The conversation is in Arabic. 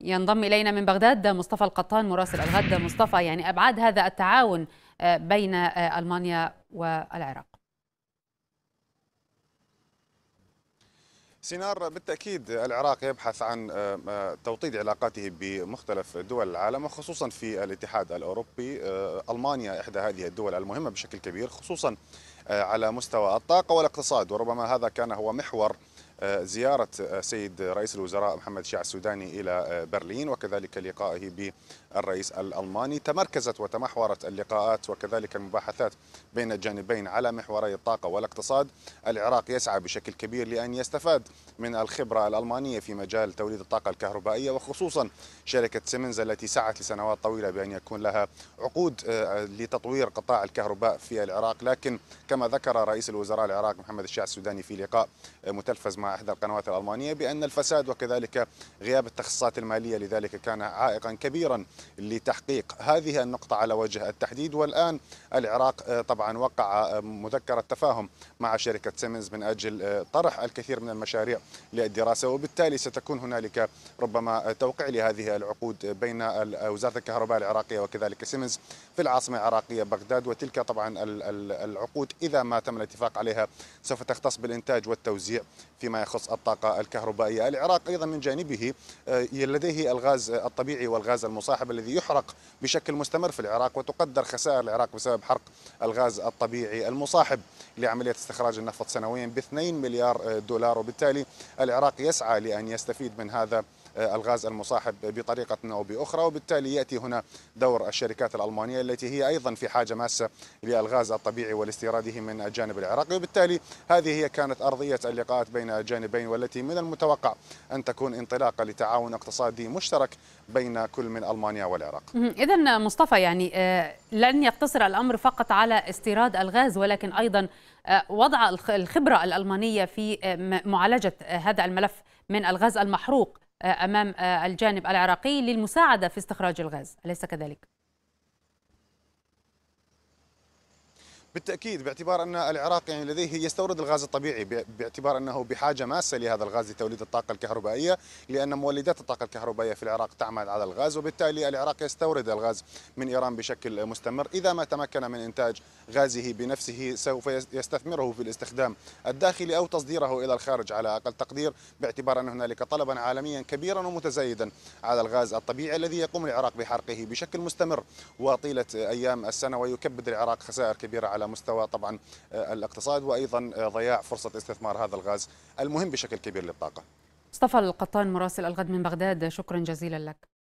ينضم إلينا من بغداد مصطفى القطان مراسل الغد مصطفى يعني أبعاد هذا التعاون آه، بين آه، ألمانيا والعراق سينار بالتاكيد العراق يبحث عن آه، توطيد علاقاته بمختلف دول العالم وخصوصا في الاتحاد الاوروبي المانيا احدى هذه الدول المهمه بشكل كبير خصوصا على مستوى الطاقه والاقتصاد وربما هذا كان هو محور زيارة سيد رئيس الوزراء محمد شيع السوداني إلى برلين وكذلك لقائه بالرئيس الألماني تمركزت وتمحورت اللقاءات وكذلك المباحثات بين الجانبين على محوري الطاقة والاقتصاد العراق يسعى بشكل كبير لأن يستفاد من الخبرة الألمانية في مجال توليد الطاقة الكهربائية وخصوصا شركة سيمنز التي سعت لسنوات طويلة بأن يكون لها عقود آه، لتطوير قطاع الكهرباء في العراق لكن كما ذكر رئيس الوزراء العراق محمد الشيع السوداني في لقاء متلفز مع إحدى القنوات الألمانية بأن الفساد وكذلك غياب التخصصات المالية لذلك كان عائقا كبيرا لتحقيق هذه النقطة على وجه التحديد والآن العراق آه، طبعا وقع آه، مذكرة تفاهم مع شركة سيمنز من أجل آه، طرح الكثير من المشاريع للدراسة وبالتالي ستكون هنالك ربما توقيع لهذه العقود بين وزارة الكهرباء العراقية وكذلك سيمنز في العاصمة العراقية بغداد وتلك طبعا العقود إذا ما تم الاتفاق عليها سوف تختص بالإنتاج والتوزيع فيما يخص الطاقة الكهربائية العراق أيضا من جانبه آه، لديه الغاز الطبيعي والغاز المصاحب الذي يحرق بشكل مستمر في العراق وتقدر خسائر العراق بسبب حرق الغاز الطبيعي المصاحب لعملية استخراج النفط سنويا ب 2 مليار آه، دولار وبالتالي العراق يسعى لأن يستفيد من هذا آه، الغاز المصاحب بطريقة أو بأخرى وبالتالي يأتي هنا دور الشركات الألمانية التي هي أيضا في حاجة ماسة للغاز الطبيعي والاستيراده من الجانب العراقي وبالتالي هذه هي كانت أرضية اللقاءات بين الجانبين والتي من المتوقع أن تكون انطلاقة لتعاون اقتصادي مشترك بين كل من ألمانيا والعراق إذا مصطفى يعني آه، لن يقتصر الأمر فقط على استيراد الغاز ولكن أيضا آه، وضع الخبرة الألمانية في معالجة هذا الملف من الغاز المحروق امام الجانب العراقي للمساعده في استخراج الغاز اليس كذلك بالتاكيد باعتبار ان العراق يعني لديه يستورد الغاز الطبيعي باعتبار انه بحاجه ماسه لهذا الغاز لتوليد الطاقه الكهربائيه لان مولدات الطاقه الكهربائيه في العراق تعمل على الغاز وبالتالي العراق يستورد الغاز من ايران بشكل مستمر اذا ما تمكن من انتاج غازه بنفسه سوف يستثمره في الاستخدام الداخلي او تصديره الى الخارج على اقل تقدير باعتبار ان هنالك طلبا عالميا كبيرا ومتزايدا على الغاز الطبيعي الذي يقوم العراق بحرقه بشكل مستمر وطيله ايام السنه ويكبد العراق خسائر كبيره على على مستوى طبعا آه، الاقتصاد وايضا آه، ضياع فرصه استثمار هذا الغاز المهم بشكل كبير للطاقه مصطفى القطان مراسل الغد من بغداد شكرا جزيلا لك